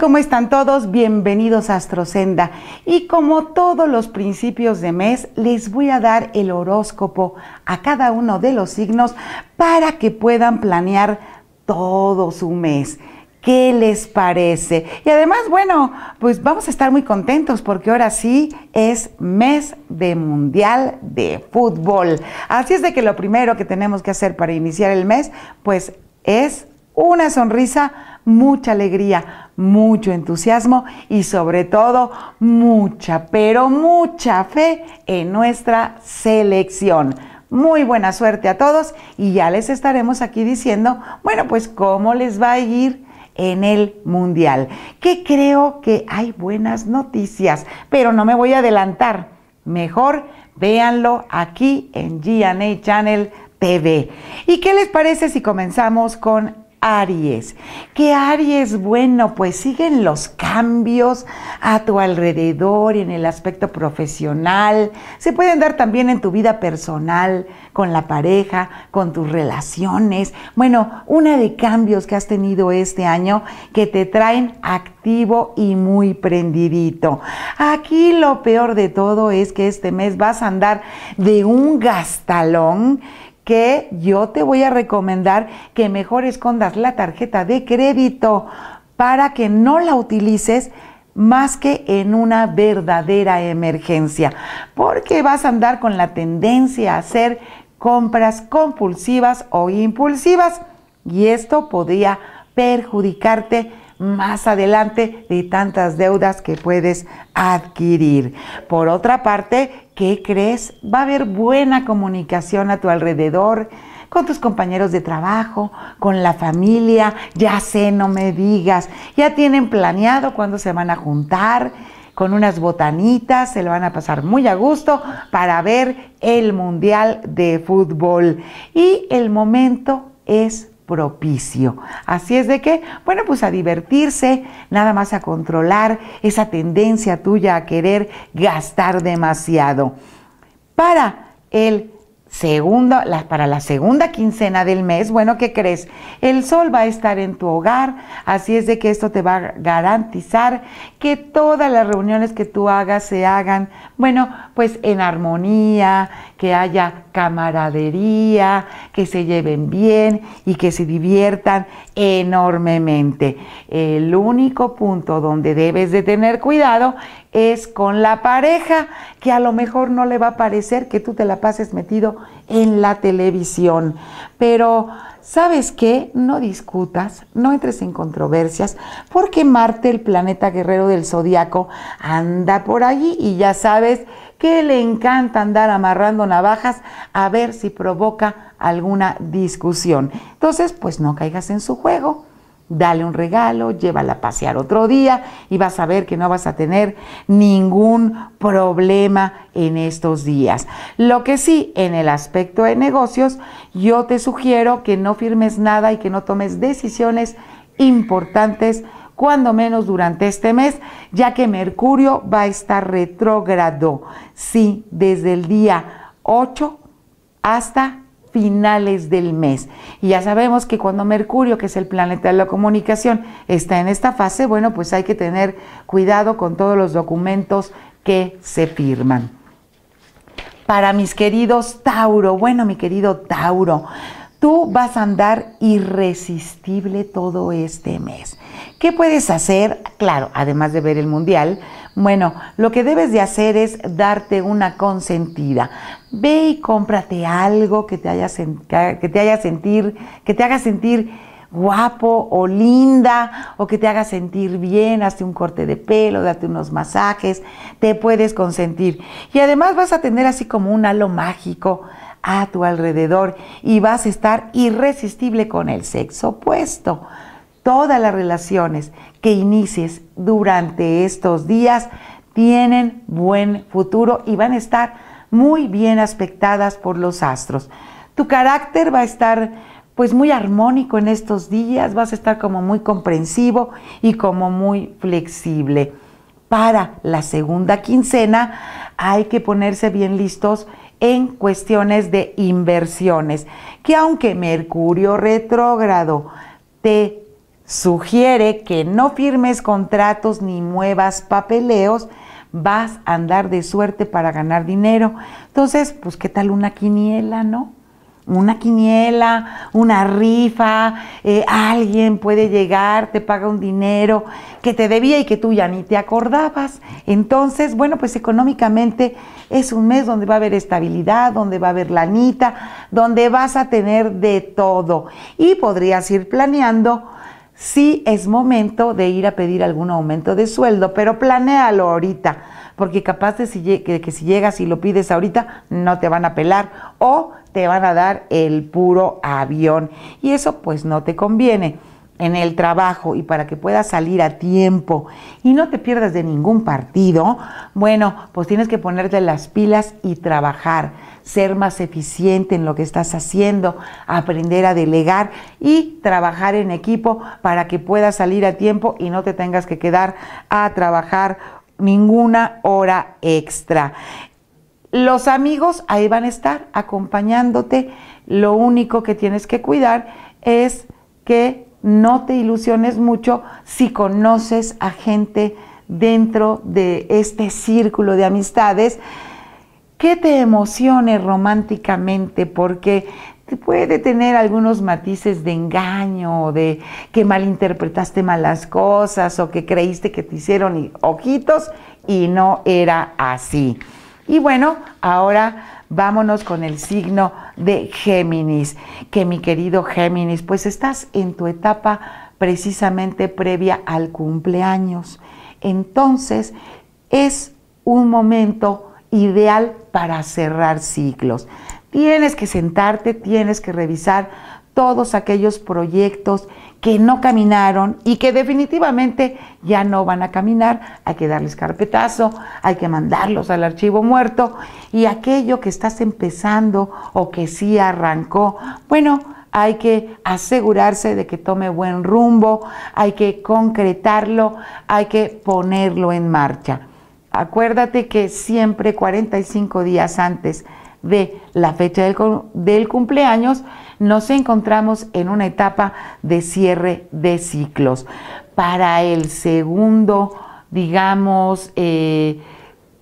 ¿Cómo están todos? Bienvenidos a Astrosenda. Y como todos los principios de mes, les voy a dar el horóscopo a cada uno de los signos para que puedan planear todo su mes. ¿Qué les parece? Y además, bueno, pues vamos a estar muy contentos porque ahora sí es mes de Mundial de Fútbol. Así es de que lo primero que tenemos que hacer para iniciar el mes, pues es una sonrisa, mucha alegría, mucho entusiasmo y sobre todo mucha, pero mucha fe en nuestra selección. Muy buena suerte a todos y ya les estaremos aquí diciendo, bueno, pues cómo les va a ir en el Mundial, que creo que hay buenas noticias, pero no me voy a adelantar. Mejor véanlo aquí en GNA Channel TV. ¿Y qué les parece si comenzamos con Aries. ¿Qué Aries? Bueno, pues siguen los cambios a tu alrededor en el aspecto profesional. Se pueden dar también en tu vida personal, con la pareja, con tus relaciones. Bueno, una de cambios que has tenido este año que te traen activo y muy prendidito. Aquí lo peor de todo es que este mes vas a andar de un gastalón que yo te voy a recomendar que mejor escondas la tarjeta de crédito para que no la utilices más que en una verdadera emergencia, porque vas a andar con la tendencia a hacer compras compulsivas o impulsivas y esto podría perjudicarte más adelante de tantas deudas que puedes adquirir. Por otra parte, ¿Qué crees? Va a haber buena comunicación a tu alrededor, con tus compañeros de trabajo, con la familia, ya sé, no me digas, ya tienen planeado cuándo se van a juntar, con unas botanitas, se lo van a pasar muy a gusto para ver el Mundial de Fútbol. Y el momento es propicio. Así es de que, bueno, pues a divertirse, nada más a controlar esa tendencia tuya a querer gastar demasiado. Para el segundo, la, para la segunda quincena del mes, bueno, ¿qué crees? El sol va a estar en tu hogar, así es de que esto te va a garantizar que todas las reuniones que tú hagas se hagan, bueno, pues en armonía, que haya camaradería, que se lleven bien y que se diviertan enormemente. El único punto donde debes de tener cuidado es con la pareja, que a lo mejor no le va a parecer que tú te la pases metido en la televisión. Pero, ¿sabes qué? No discutas, no entres en controversias, porque Marte, el planeta guerrero del zodiaco, anda por allí y ya sabes que le encanta andar amarrando navajas a ver si provoca alguna discusión. Entonces, pues no caigas en su juego. Dale un regalo, llévala a pasear otro día y vas a ver que no vas a tener ningún problema en estos días. Lo que sí, en el aspecto de negocios, yo te sugiero que no firmes nada y que no tomes decisiones importantes cuando menos durante este mes, ya que Mercurio va a estar retrógrado, sí, desde el día 8 hasta finales del mes. Y ya sabemos que cuando Mercurio, que es el planeta de la comunicación, está en esta fase, bueno, pues hay que tener cuidado con todos los documentos que se firman. Para mis queridos Tauro, bueno, mi querido Tauro, tú vas a andar irresistible todo este mes. ¿Qué puedes hacer? Claro, además de ver el mundial, bueno, lo que debes de hacer es darte una consentida. Ve y cómprate algo que te haya, que te sentir, que te haga sentir guapo o linda o que te haga sentir bien, hazte un corte de pelo, date unos masajes, te puedes consentir. Y además vas a tener así como un halo mágico a tu alrededor y vas a estar irresistible con el sexo opuesto todas las relaciones que inicies durante estos días tienen buen futuro y van a estar muy bien aspectadas por los astros. Tu carácter va a estar pues muy armónico en estos días, vas a estar como muy comprensivo y como muy flexible. Para la segunda quincena hay que ponerse bien listos en cuestiones de inversiones, que aunque Mercurio retrógrado te sugiere que no firmes contratos ni muevas papeleos, vas a andar de suerte para ganar dinero. Entonces, pues qué tal una quiniela, ¿no? Una quiniela, una rifa, eh, alguien puede llegar, te paga un dinero que te debía y que tú ya ni te acordabas. Entonces, bueno, pues económicamente es un mes donde va a haber estabilidad, donde va a haber lanita, donde vas a tener de todo. Y podrías ir planeando sí es momento de ir a pedir algún aumento de sueldo, pero planéalo ahorita, porque capaz de, que, que si llegas y lo pides ahorita, no te van a pelar o te van a dar el puro avión. Y eso pues no te conviene en el trabajo y para que puedas salir a tiempo y no te pierdas de ningún partido, bueno, pues tienes que ponerte las pilas y trabajar, ser más eficiente en lo que estás haciendo, aprender a delegar y trabajar en equipo para que puedas salir a tiempo y no te tengas que quedar a trabajar ninguna hora extra. Los amigos ahí van a estar acompañándote. Lo único que tienes que cuidar es que no te ilusiones mucho si conoces a gente dentro de este círculo de amistades que te emocione románticamente porque puede tener algunos matices de engaño o de que malinterpretaste malas cosas o que creíste que te hicieron ojitos y no era así. Y bueno, ahora Vámonos con el signo de Géminis, que mi querido Géminis, pues estás en tu etapa precisamente previa al cumpleaños. Entonces, es un momento ideal para cerrar ciclos. Tienes que sentarte, tienes que revisar todos aquellos proyectos que no caminaron y que definitivamente ya no van a caminar, hay que darles carpetazo, hay que mandarlos al archivo muerto y aquello que estás empezando o que sí arrancó, bueno, hay que asegurarse de que tome buen rumbo, hay que concretarlo, hay que ponerlo en marcha. Acuérdate que siempre 45 días antes de la fecha del, del cumpleaños, nos encontramos en una etapa de cierre de ciclos. Para el segundo, digamos, eh,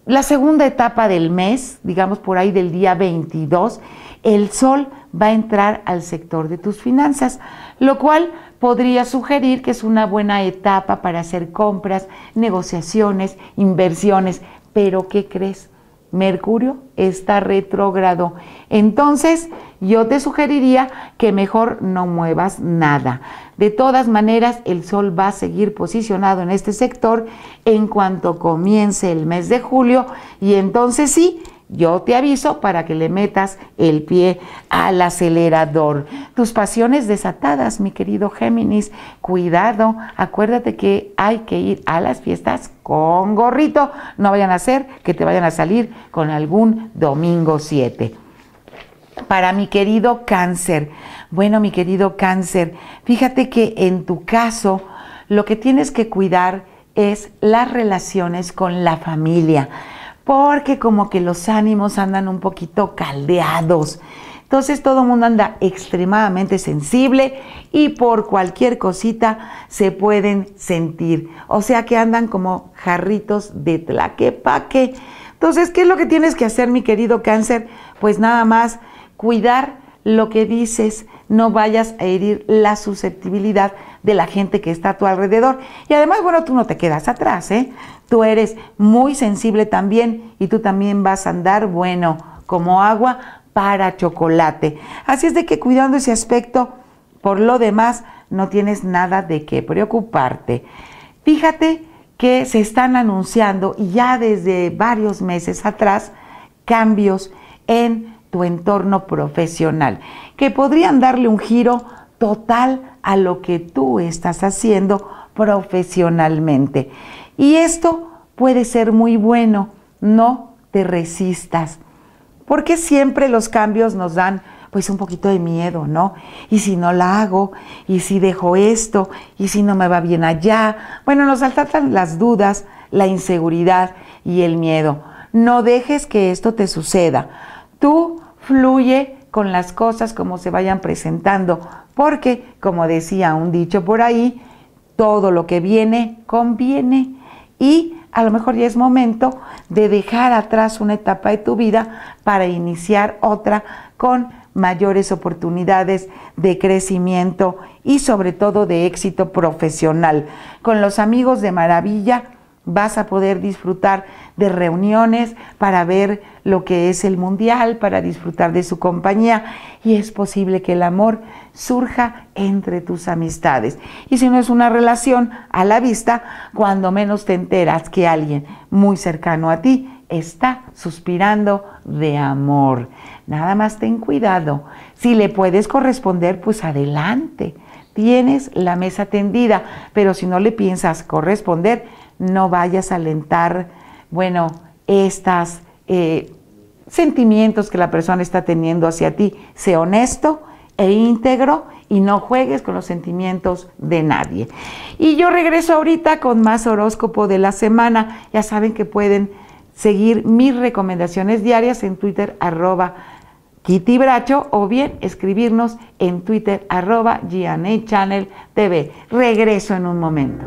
la segunda etapa del mes, digamos por ahí del día 22, el sol va a entrar al sector de tus finanzas, lo cual podría sugerir que es una buena etapa para hacer compras, negociaciones, inversiones, pero ¿qué crees? Mercurio está retrógrado. Entonces, yo te sugeriría que mejor no muevas nada. De todas maneras, el Sol va a seguir posicionado en este sector en cuanto comience el mes de julio y entonces sí, yo te aviso para que le metas el pie al acelerador. Tus pasiones desatadas, mi querido Géminis, cuidado, acuérdate que hay que ir a las fiestas con gorrito. No vayan a ser que te vayan a salir con algún domingo 7 para mi querido cáncer. Bueno, mi querido cáncer, fíjate que en tu caso lo que tienes que cuidar es las relaciones con la familia porque como que los ánimos andan un poquito caldeados. Entonces todo el mundo anda extremadamente sensible y por cualquier cosita se pueden sentir. O sea que andan como jarritos de tlaquepaque. Entonces, ¿qué es lo que tienes que hacer, mi querido cáncer? Pues nada más cuidar lo que dices, no vayas a herir la susceptibilidad de la gente que está a tu alrededor. Y además, bueno, tú no te quedas atrás, ¿eh? Tú eres muy sensible también y tú también vas a andar, bueno, como agua para chocolate. Así es de que cuidando ese aspecto, por lo demás, no tienes nada de qué preocuparte. Fíjate que se están anunciando ya desde varios meses atrás cambios en tu entorno profesional que podrían darle un giro total a lo que tú estás haciendo profesionalmente. Y esto puede ser muy bueno, no te resistas, porque siempre los cambios nos dan pues un poquito de miedo, ¿no? Y si no la hago, y si dejo esto, y si no me va bien allá. Bueno, nos saltan las dudas, la inseguridad y el miedo. No dejes que esto te suceda. Tú fluye con las cosas como se vayan presentando, porque, como decía un dicho por ahí, todo lo que viene conviene y a lo mejor ya es momento de dejar atrás una etapa de tu vida para iniciar otra con mayores oportunidades de crecimiento y sobre todo de éxito profesional. Con los amigos de maravilla vas a poder disfrutar de reuniones para ver lo que es el mundial, para disfrutar de su compañía y es posible que el amor surja entre tus amistades. Y si no es una relación a la vista, cuando menos te enteras que alguien muy cercano a ti está suspirando de amor. Nada más ten cuidado. Si le puedes corresponder, pues adelante. Tienes la mesa tendida, pero si no le piensas corresponder, no vayas a alentar bueno, estos eh, sentimientos que la persona está teniendo hacia ti. Sé honesto e íntegro y no juegues con los sentimientos de nadie. Y yo regreso ahorita con más horóscopo de la semana. Ya saben que pueden seguir mis recomendaciones diarias en Twitter arroba Kitty Bracho o bien escribirnos en Twitter arroba GNA Channel TV. Regreso en un momento.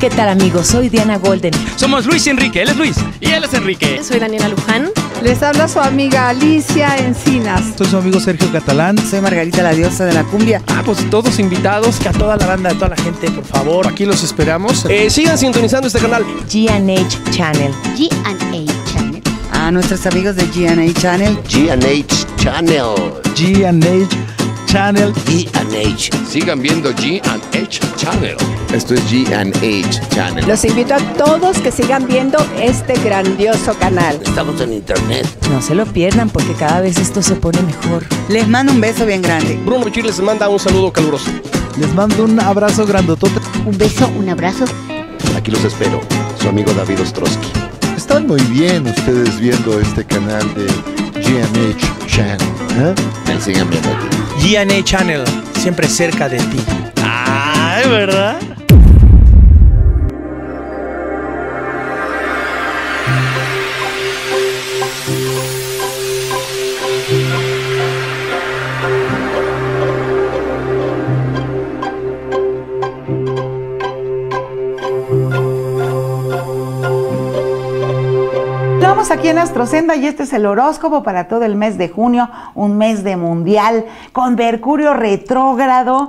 ¿Qué tal amigos? Soy Diana Golden. Somos Luis y Enrique, él es Luis y él es Enrique. Soy Daniela Luján. Les habla su amiga Alicia Encinas. Soy su amigo Sergio Catalán. Soy Margarita la diosa de la cumbia. Ah, pues todos invitados, que a toda la banda, a toda la gente, por favor, aquí los esperamos. Eh, sigan sintonizando este canal. GH Channel. GH Channel. A nuestros amigos de GH Channel. GH Channel. GH Channel G&H. Sigan viendo G&H Channel. Esto es G&H Channel. Los invito a todos que sigan viendo este grandioso canal. Estamos en internet. No se lo pierdan porque cada vez esto se pone mejor. Les mando un beso bien grande. Bruno Chir les manda un saludo caluroso. Les mando un abrazo grandotote. Un beso, un abrazo. Aquí los espero. Su amigo David Ostrowski. Están muy bien ustedes viendo este canal de GMH Channel. ¿eh? Me sigan viendo GNA Channel, siempre cerca de ti. Ah, verdad? aquí en Astrocenda y este es el horóscopo para todo el mes de junio, un mes de mundial, con Mercurio retrógrado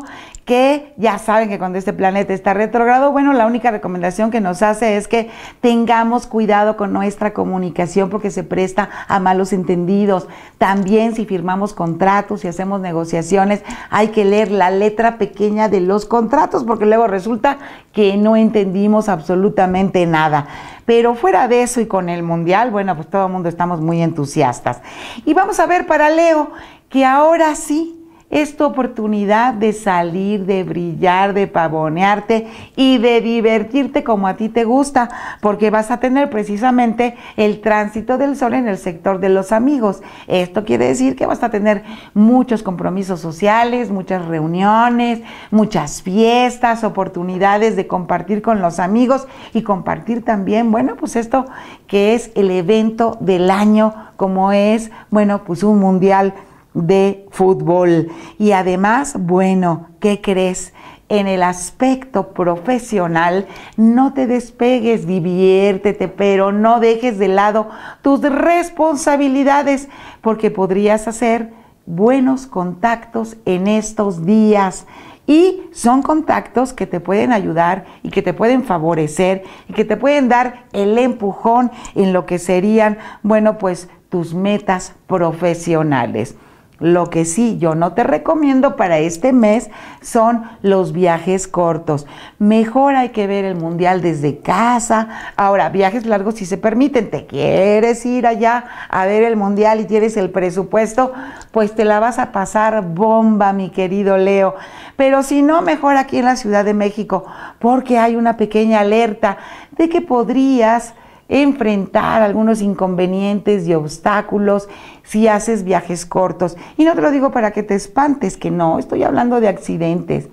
que ya saben que cuando este planeta está retrogrado, bueno, la única recomendación que nos hace es que tengamos cuidado con nuestra comunicación porque se presta a malos entendidos. También si firmamos contratos, si hacemos negociaciones, hay que leer la letra pequeña de los contratos porque luego resulta que no entendimos absolutamente nada. Pero fuera de eso y con el mundial, bueno, pues todo el mundo estamos muy entusiastas. Y vamos a ver para Leo que ahora sí es tu oportunidad de salir, de brillar, de pavonearte y de divertirte como a ti te gusta, porque vas a tener precisamente el tránsito del sol en el sector de los amigos. Esto quiere decir que vas a tener muchos compromisos sociales, muchas reuniones, muchas fiestas, oportunidades de compartir con los amigos y compartir también, bueno, pues esto que es el evento del año, como es, bueno, pues un mundial de fútbol. Y además, bueno, ¿qué crees? en el aspecto profesional, no te despegues, diviértete, pero no dejes de lado tus responsabilidades porque podrías hacer buenos contactos en estos días. Y son contactos que te pueden ayudar y que te pueden favorecer y que te pueden dar el empujón en lo que serían, bueno, pues tus metas profesionales. Lo que sí yo no te recomiendo para este mes son los viajes cortos. Mejor hay que ver el mundial desde casa. Ahora, viajes largos si se permiten. ¿Te quieres ir allá a ver el mundial y tienes el presupuesto? Pues te la vas a pasar bomba, mi querido Leo. Pero si no, mejor aquí en la Ciudad de México, porque hay una pequeña alerta de que podrías enfrentar algunos inconvenientes y obstáculos si haces viajes cortos. Y no te lo digo para que te espantes, que no, estoy hablando de accidentes.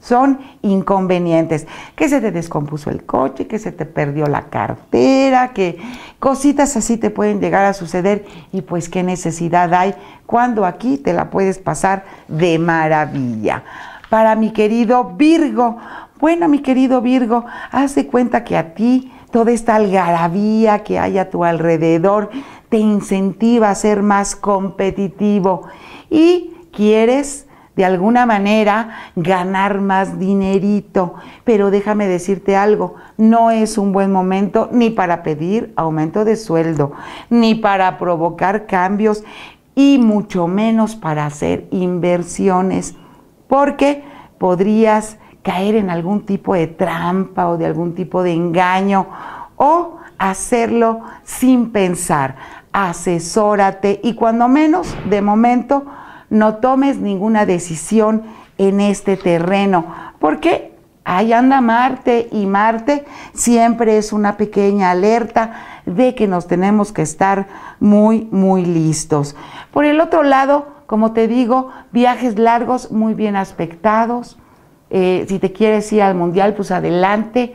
Son inconvenientes, que se te descompuso el coche, que se te perdió la cartera, que cositas así te pueden llegar a suceder y pues qué necesidad hay cuando aquí te la puedes pasar de maravilla. Para mi querido Virgo, bueno mi querido Virgo, haz de cuenta que a ti toda esta algarabía que hay a tu alrededor te incentiva a ser más competitivo y quieres de alguna manera ganar más dinerito. Pero déjame decirte algo, no es un buen momento ni para pedir aumento de sueldo, ni para provocar cambios y mucho menos para hacer inversiones, porque podrías caer en algún tipo de trampa o de algún tipo de engaño o hacerlo sin pensar. Asesórate y cuando menos, de momento, no tomes ninguna decisión en este terreno, porque ahí anda Marte y Marte siempre es una pequeña alerta de que nos tenemos que estar muy, muy listos. Por el otro lado, como te digo, viajes largos muy bien aspectados, eh, si te quieres ir al mundial, pues adelante,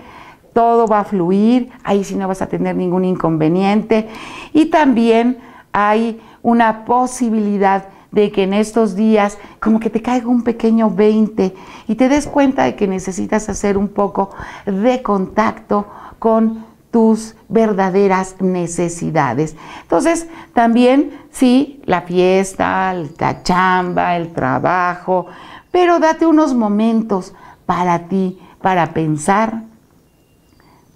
todo va a fluir, ahí sí no vas a tener ningún inconveniente. Y también hay una posibilidad de que en estos días como que te caiga un pequeño 20 y te des cuenta de que necesitas hacer un poco de contacto con tus verdaderas necesidades. Entonces, también, sí, la fiesta, la chamba, el trabajo, pero date unos momentos para ti, para pensar,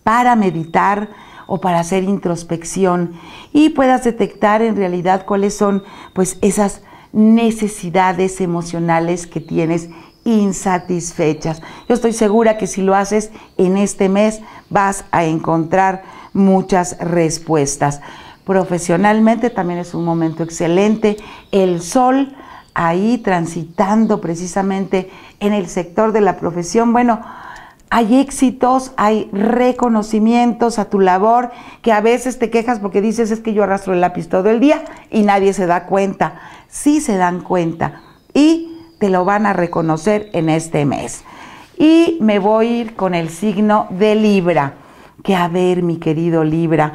para meditar o para hacer introspección y puedas detectar en realidad cuáles son pues esas necesidades emocionales que tienes insatisfechas. Yo estoy segura que si lo haces en este mes vas a encontrar muchas respuestas. Profesionalmente también es un momento excelente. El sol ahí transitando precisamente en el sector de la profesión, bueno, hay éxitos, hay reconocimientos a tu labor, que a veces te quejas porque dices es que yo arrastro el lápiz todo el día y nadie se da cuenta. Sí se dan cuenta y te lo van a reconocer en este mes. Y me voy a ir con el signo de Libra, que a ver mi querido Libra,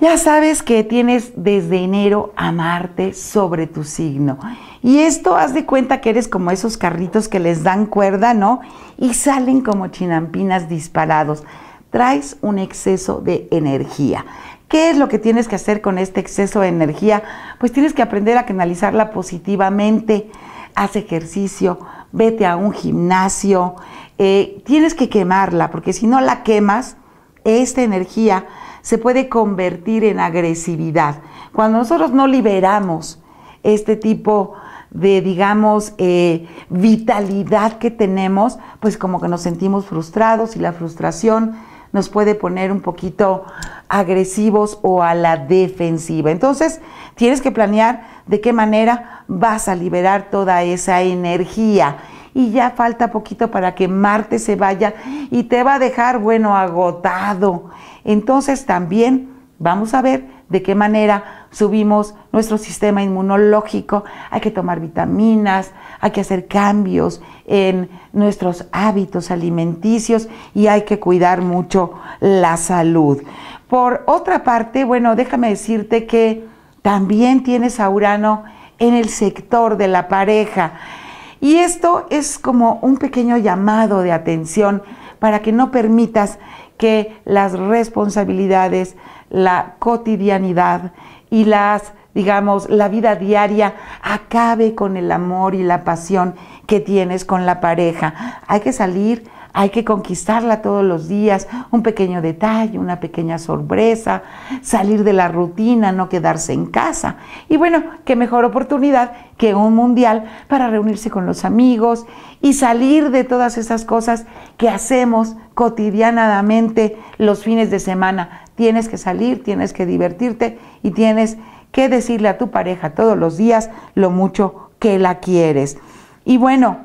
ya sabes que tienes desde enero a Marte sobre tu signo. Y esto haz de cuenta que eres como esos carritos que les dan cuerda, ¿no? Y salen como chinampinas disparados. Traes un exceso de energía. ¿Qué es lo que tienes que hacer con este exceso de energía? Pues tienes que aprender a canalizarla positivamente. Haz ejercicio, vete a un gimnasio. Eh, tienes que quemarla, porque si no la quemas, esta energía se puede convertir en agresividad. Cuando nosotros no liberamos este tipo de, digamos, eh, vitalidad que tenemos, pues como que nos sentimos frustrados y la frustración nos puede poner un poquito agresivos o a la defensiva. Entonces, tienes que planear de qué manera vas a liberar toda esa energía. Y ya falta poquito para que Marte se vaya y te va a dejar, bueno, agotado. Entonces, también vamos a ver de qué manera subimos nuestro sistema inmunológico, hay que tomar vitaminas, hay que hacer cambios en nuestros hábitos alimenticios y hay que cuidar mucho la salud. Por otra parte, bueno, déjame decirte que también tienes a Urano en el sector de la pareja. Y esto es como un pequeño llamado de atención para que no permitas que las responsabilidades, la cotidianidad y las digamos, la vida diaria acabe con el amor y la pasión que tienes con la pareja. Hay que salir, hay que conquistarla todos los días, un pequeño detalle, una pequeña sorpresa, salir de la rutina, no quedarse en casa. Y bueno, qué mejor oportunidad que un mundial para reunirse con los amigos y salir de todas esas cosas que hacemos cotidianamente los fines de semana. Tienes que salir, tienes que divertirte y tienes que decirle a tu pareja todos los días lo mucho que la quieres. Y bueno,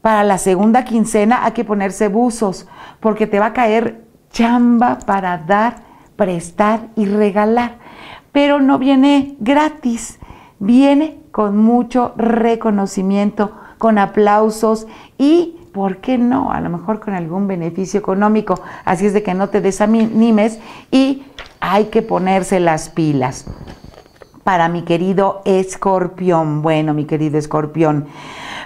para la segunda quincena hay que ponerse buzos, porque te va a caer chamba para dar, prestar y regalar. Pero no viene gratis, viene con mucho reconocimiento, con aplausos y, ¿por qué no? A lo mejor con algún beneficio económico. Así es de que no te desanimes y hay que ponerse las pilas para mi querido escorpión. Bueno, mi querido escorpión,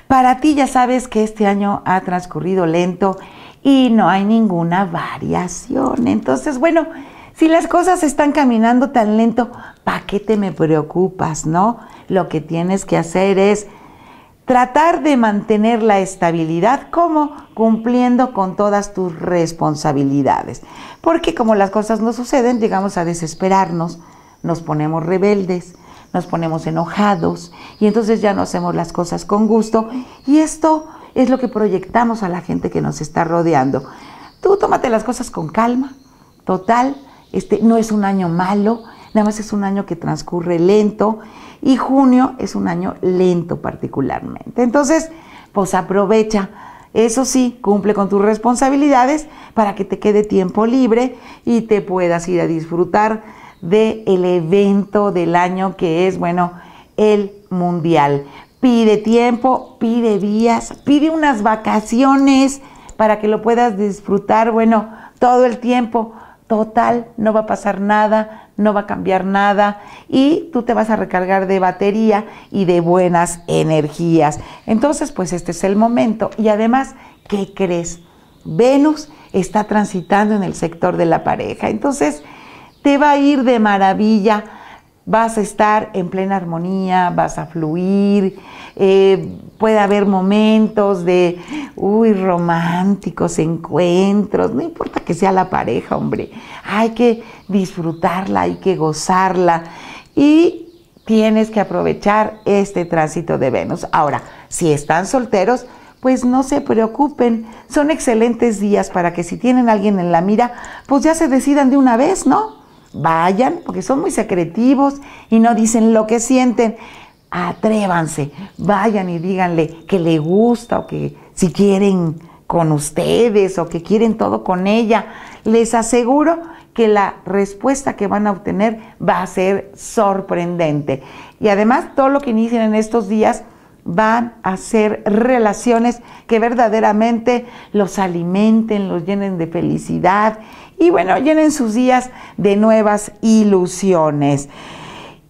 para ti ya sabes que este año ha transcurrido lento y no hay ninguna variación. Entonces, bueno, si las cosas están caminando tan lento, ¿para qué te me preocupas, no? Lo que tienes que hacer es tratar de mantener la estabilidad como cumpliendo con todas tus responsabilidades. Porque como las cosas no suceden, llegamos a desesperarnos nos ponemos rebeldes, nos ponemos enojados y entonces ya no hacemos las cosas con gusto y esto es lo que proyectamos a la gente que nos está rodeando. Tú tómate las cosas con calma, total, este no es un año malo, nada más es un año que transcurre lento y junio es un año lento particularmente. Entonces, pues aprovecha eso sí, cumple con tus responsabilidades para que te quede tiempo libre y te puedas ir a disfrutar del el evento del año que es, bueno, el Mundial. Pide tiempo, pide vías, pide unas vacaciones para que lo puedas disfrutar, bueno, todo el tiempo. Total, no va a pasar nada, no va a cambiar nada y tú te vas a recargar de batería y de buenas energías. Entonces, pues este es el momento. Y además, ¿qué crees? Venus está transitando en el sector de la pareja. Entonces, te va a ir de maravilla, vas a estar en plena armonía, vas a fluir, eh, puede haber momentos de, uy, románticos, encuentros, no importa que sea la pareja, hombre, hay que disfrutarla, hay que gozarla y tienes que aprovechar este tránsito de Venus. Ahora, si están solteros, pues no se preocupen, son excelentes días para que si tienen a alguien en la mira, pues ya se decidan de una vez, ¿no? Vayan, porque son muy secretivos y no dicen lo que sienten. Atrévanse, vayan y díganle que le gusta o que si quieren con ustedes o que quieren todo con ella. Les aseguro que la respuesta que van a obtener va a ser sorprendente. Y además todo lo que inician en estos días van a ser relaciones que verdaderamente los alimenten, los llenen de felicidad y bueno, llenen sus días de nuevas ilusiones.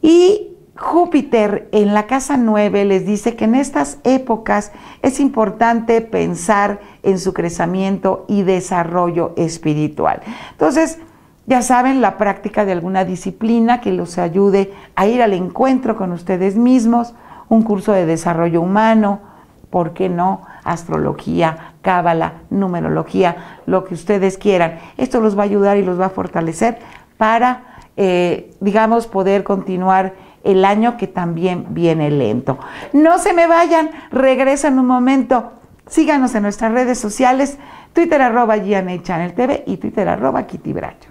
Y Júpiter en la casa 9 les dice que en estas épocas es importante pensar en su crecimiento y desarrollo espiritual. Entonces, ya saben, la práctica de alguna disciplina que los ayude a ir al encuentro con ustedes mismos, un curso de desarrollo humano, ¿por qué no? Astrología, cábala, numerología, lo que ustedes quieran. Esto los va a ayudar y los va a fortalecer para, eh, digamos, poder continuar el año que también viene lento. No se me vayan, regresan un momento. Síganos en nuestras redes sociales, Twitter arroba TV y Twitter arroba Kitty Bracho.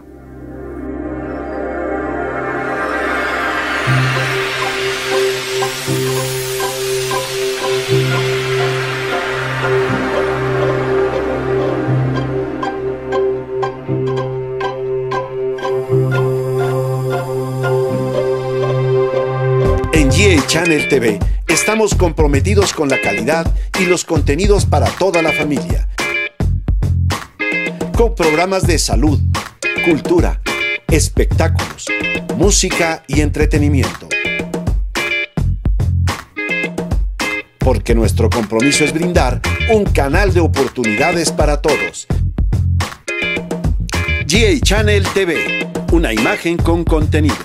Channel TV estamos comprometidos con la calidad y los contenidos para toda la familia. Con programas de salud, cultura, espectáculos, música y entretenimiento. Porque nuestro compromiso es brindar un canal de oportunidades para todos. GA Channel TV, una imagen con contenido.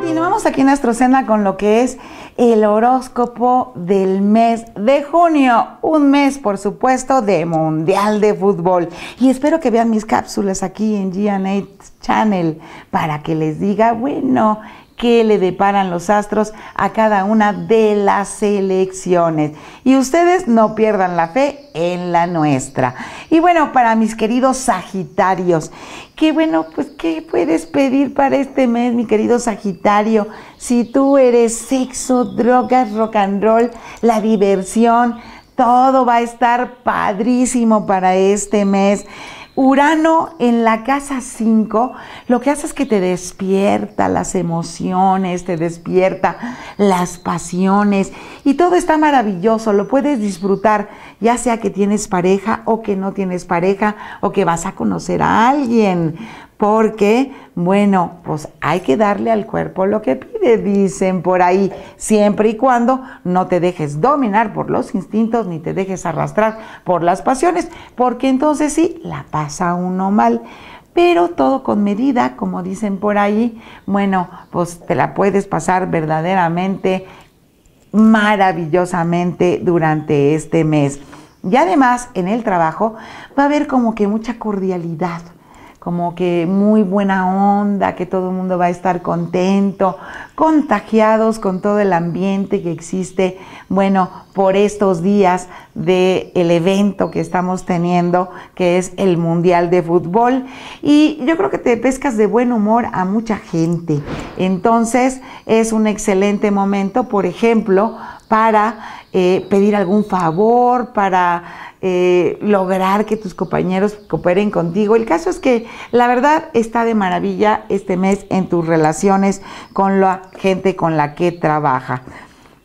Continuamos aquí en Cena con lo que es el horóscopo del mes de junio, un mes por supuesto de Mundial de Fútbol. Y espero que vean mis cápsulas aquí en GNA Channel para que les diga, bueno, qué le deparan los astros a cada una de las elecciones. Y ustedes no pierdan la fe en la nuestra. Y bueno, para mis queridos Sagitarios, qué bueno, pues, ¿qué puedes pedir para este mes, mi querido Sagitario? Si tú eres sexo, drogas, rock and roll, la diversión, todo va a estar padrísimo para este mes. Urano en la casa 5 lo que hace es que te despierta las emociones, te despierta las pasiones y todo está maravilloso, lo puedes disfrutar ya sea que tienes pareja o que no tienes pareja o que vas a conocer a alguien porque, bueno, pues hay que darle al cuerpo lo que pide, dicen por ahí, siempre y cuando no te dejes dominar por los instintos ni te dejes arrastrar por las pasiones, porque entonces sí, la pasa uno mal. Pero todo con medida, como dicen por ahí, bueno, pues te la puedes pasar verdaderamente maravillosamente durante este mes. Y además en el trabajo va a haber como que mucha cordialidad, como que muy buena onda, que todo el mundo va a estar contento, contagiados con todo el ambiente que existe, bueno, por estos días del evento que estamos teniendo, que es el Mundial de Fútbol. Y yo creo que te pescas de buen humor a mucha gente. Entonces es un excelente momento, por ejemplo, para eh, pedir algún favor, para eh, lograr que tus compañeros cooperen contigo. El caso es que la verdad está de maravilla este mes en tus relaciones con la gente con la que trabaja.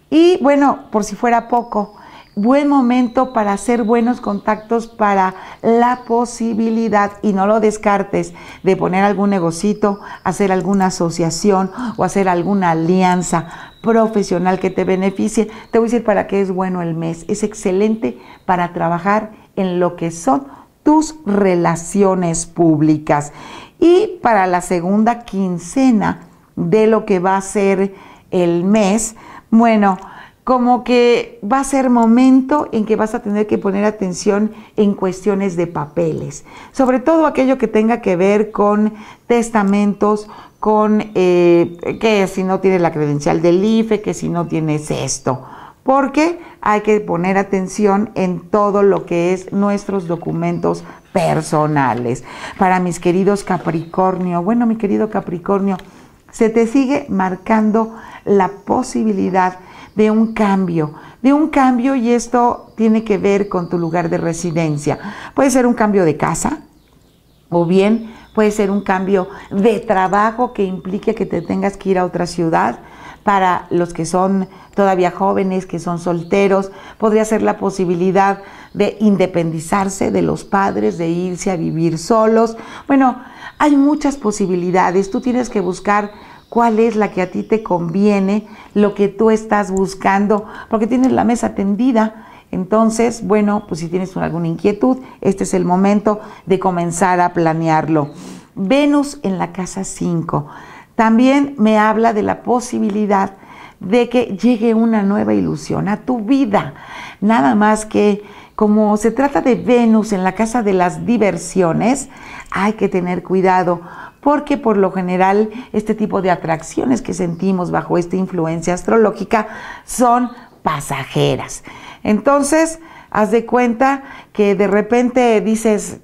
Y bueno, por si fuera poco, buen momento para hacer buenos contactos para la posibilidad y no lo descartes de poner algún negocito, hacer alguna asociación o hacer alguna alianza profesional que te beneficie. Te voy a decir para qué es bueno el mes. Es excelente para trabajar en lo que son tus relaciones públicas. Y para la segunda quincena de lo que va a ser el mes, bueno, como que va a ser momento en que vas a tener que poner atención en cuestiones de papeles, sobre todo aquello que tenga que ver con testamentos, con eh, que si no tienes la credencial del IFE, que si no tienes esto, porque hay que poner atención en todo lo que es nuestros documentos personales. Para mis queridos Capricornio, bueno, mi querido Capricornio, se te sigue marcando la posibilidad de un cambio, de un cambio y esto tiene que ver con tu lugar de residencia. Puede ser un cambio de casa o bien puede ser un cambio de trabajo que implique que te tengas que ir a otra ciudad. Para los que son todavía jóvenes, que son solteros, podría ser la posibilidad de independizarse de los padres, de irse a vivir solos. Bueno, hay muchas posibilidades. Tú tienes que buscar cuál es la que a ti te conviene, lo que tú estás buscando, porque tienes la mesa tendida. Entonces, bueno, pues si tienes alguna inquietud, este es el momento de comenzar a planearlo. Venus en la casa 5 también me habla de la posibilidad de que llegue una nueva ilusión a tu vida. Nada más que como se trata de Venus en la casa de las diversiones, hay que tener cuidado porque por lo general este tipo de atracciones que sentimos bajo esta influencia astrológica son pasajeras. Entonces, haz de cuenta que de repente dices,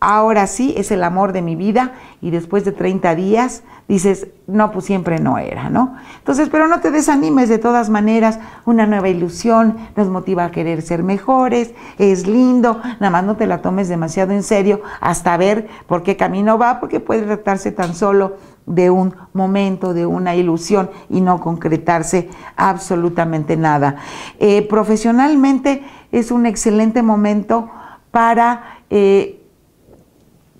ahora sí es el amor de mi vida y después de 30 días dices, no, pues siempre no era, ¿no? Entonces, pero no te desanimes, de todas maneras, una nueva ilusión nos motiva a querer ser mejores, es lindo, nada más no te la tomes demasiado en serio hasta ver por qué camino va, porque puede tratarse tan solo de un momento, de una ilusión y no concretarse absolutamente nada. Eh, profesionalmente es un excelente momento para... Eh,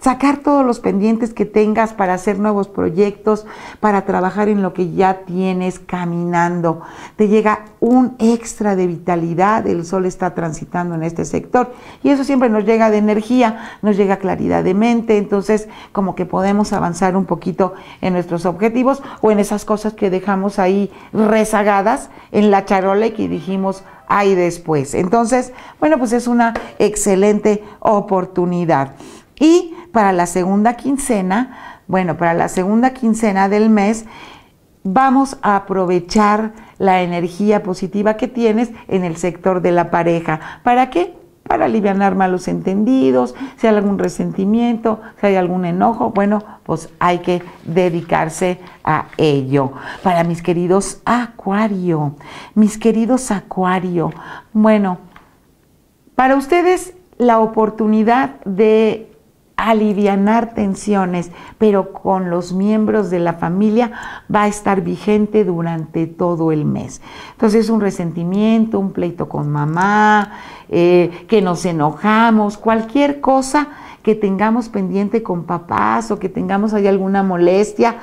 sacar todos los pendientes que tengas para hacer nuevos proyectos, para trabajar en lo que ya tienes caminando. Te llega un extra de vitalidad, el sol está transitando en este sector y eso siempre nos llega de energía, nos llega claridad de mente, entonces como que podemos avanzar un poquito en nuestros objetivos o en esas cosas que dejamos ahí rezagadas en la charola y que dijimos, hay después. Entonces, bueno, pues es una excelente oportunidad. Y para la segunda quincena, bueno, para la segunda quincena del mes, vamos a aprovechar la energía positiva que tienes en el sector de la pareja. ¿Para qué? Para aliviar malos entendidos, si hay algún resentimiento, si hay algún enojo, bueno, pues hay que dedicarse a ello. Para mis queridos Acuario, mis queridos Acuario, bueno, para ustedes la oportunidad de alivianar tensiones, pero con los miembros de la familia va a estar vigente durante todo el mes. Entonces un resentimiento, un pleito con mamá, eh, que nos enojamos, cualquier cosa que tengamos pendiente con papás o que tengamos ahí alguna molestia,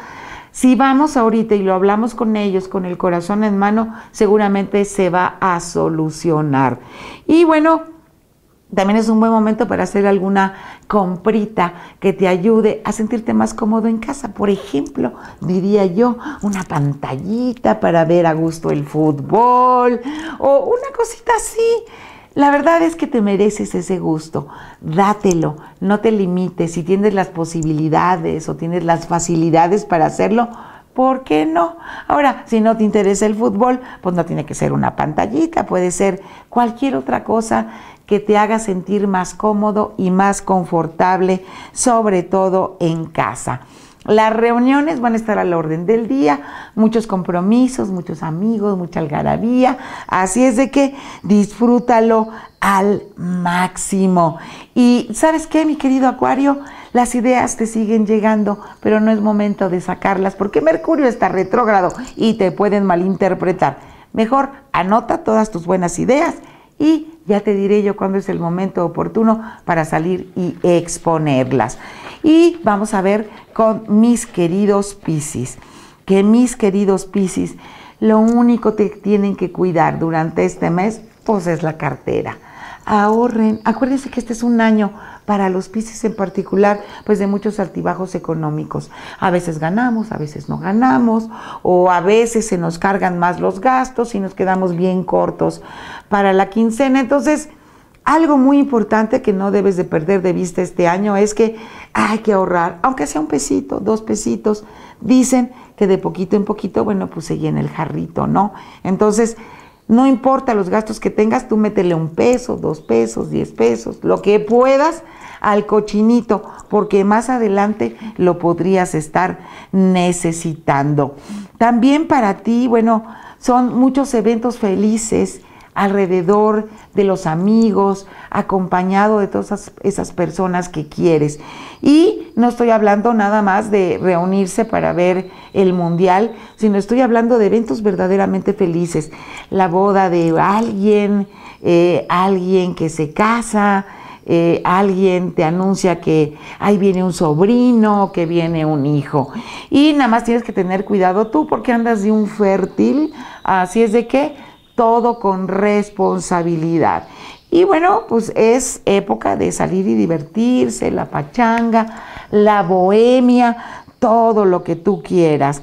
si vamos ahorita y lo hablamos con ellos con el corazón en mano, seguramente se va a solucionar. Y bueno, también es un buen momento para hacer alguna comprita que te ayude a sentirte más cómodo en casa. Por ejemplo, diría yo, una pantallita para ver a gusto el fútbol o una cosita así. La verdad es que te mereces ese gusto. Dátelo, no te limites. Si tienes las posibilidades o tienes las facilidades para hacerlo, ¿Por qué no? Ahora, si no te interesa el fútbol, pues no tiene que ser una pantallita, puede ser cualquier otra cosa que te haga sentir más cómodo y más confortable, sobre todo en casa. Las reuniones van a estar al orden del día, muchos compromisos, muchos amigos, mucha algarabía, así es de que disfrútalo al máximo. Y sabes qué, mi querido Acuario, las ideas te siguen llegando, pero no es momento de sacarlas porque Mercurio está retrógrado y te pueden malinterpretar. Mejor anota todas tus buenas ideas y ya te diré yo cuándo es el momento oportuno para salir y exponerlas. Y vamos a ver con mis queridos Piscis, que mis queridos Piscis, lo único que tienen que cuidar durante este mes, pues es la cartera. Ahorren, acuérdense que este es un año para los Pisces en particular, pues de muchos altibajos económicos. A veces ganamos, a veces no ganamos, o a veces se nos cargan más los gastos y nos quedamos bien cortos para la quincena. Entonces, algo muy importante que no debes de perder de vista este año es que hay que ahorrar, aunque sea un pesito, dos pesitos. Dicen que de poquito en poquito, bueno, pues se llena el jarrito, ¿no? Entonces, no importa los gastos que tengas, tú métele un peso, dos pesos, diez pesos, lo que puedas al cochinito, porque más adelante lo podrías estar necesitando. También para ti, bueno, son muchos eventos felices alrededor de los amigos, acompañado de todas esas, personas que quieres. Y no estoy hablando nada más de reunirse para ver el mundial, sino estoy hablando de eventos verdaderamente felices. La boda de alguien, eh, alguien que se casa, eh, alguien te anuncia que ahí viene un sobrino, que viene un hijo. Y nada más tienes que tener cuidado tú porque andas de un fértil, así es de que todo con responsabilidad. Y bueno, pues es época de salir y divertirse, la pachanga, la bohemia, todo lo que tú quieras.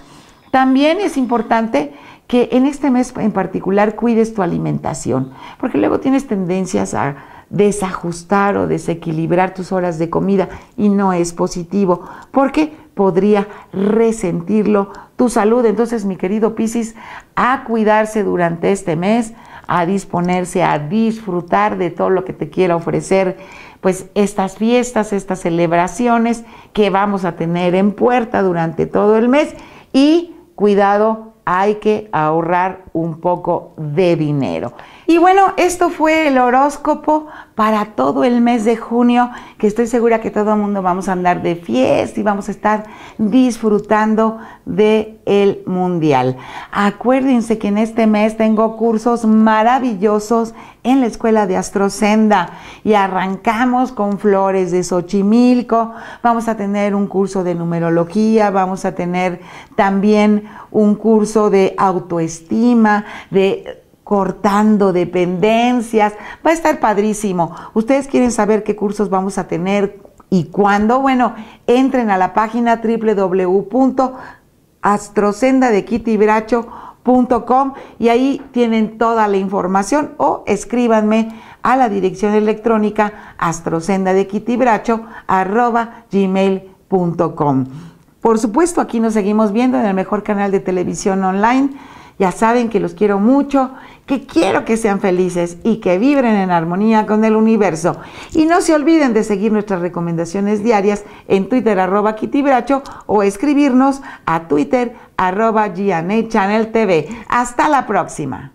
También es importante que en este mes en particular cuides tu alimentación, porque luego tienes tendencias a desajustar o desequilibrar tus horas de comida y no es positivo, porque podría resentirlo tu salud. Entonces, mi querido Piscis, a cuidarse durante este mes, a disponerse, a disfrutar de todo lo que te quiera ofrecer, pues estas fiestas, estas celebraciones que vamos a tener en puerta durante todo el mes y cuidado, hay que ahorrar un poco de dinero. Y bueno, esto fue el horóscopo para todo el mes de junio, que estoy segura que todo el mundo vamos a andar de fiesta y vamos a estar disfrutando de el mundial. Acuérdense que en este mes tengo cursos maravillosos en la Escuela de Astrocenda y arrancamos con flores de Xochimilco, vamos a tener un curso de numerología, vamos a tener también un curso de autoestima, de cortando dependencias. Va a estar padrísimo. Ustedes quieren saber qué cursos vamos a tener y cuándo. Bueno, entren a la página www.astrosendadequitibracho.com y ahí tienen toda la información o escríbanme a la dirección electrónica gmail.com. Por supuesto, aquí nos seguimos viendo en el mejor canal de televisión online ya saben que los quiero mucho, que quiero que sean felices y que vibren en armonía con el universo. Y no se olviden de seguir nuestras recomendaciones diarias en Twitter arroba Kitty Bracho, o escribirnos a Twitter arroba GNA Channel TV. Hasta la próxima.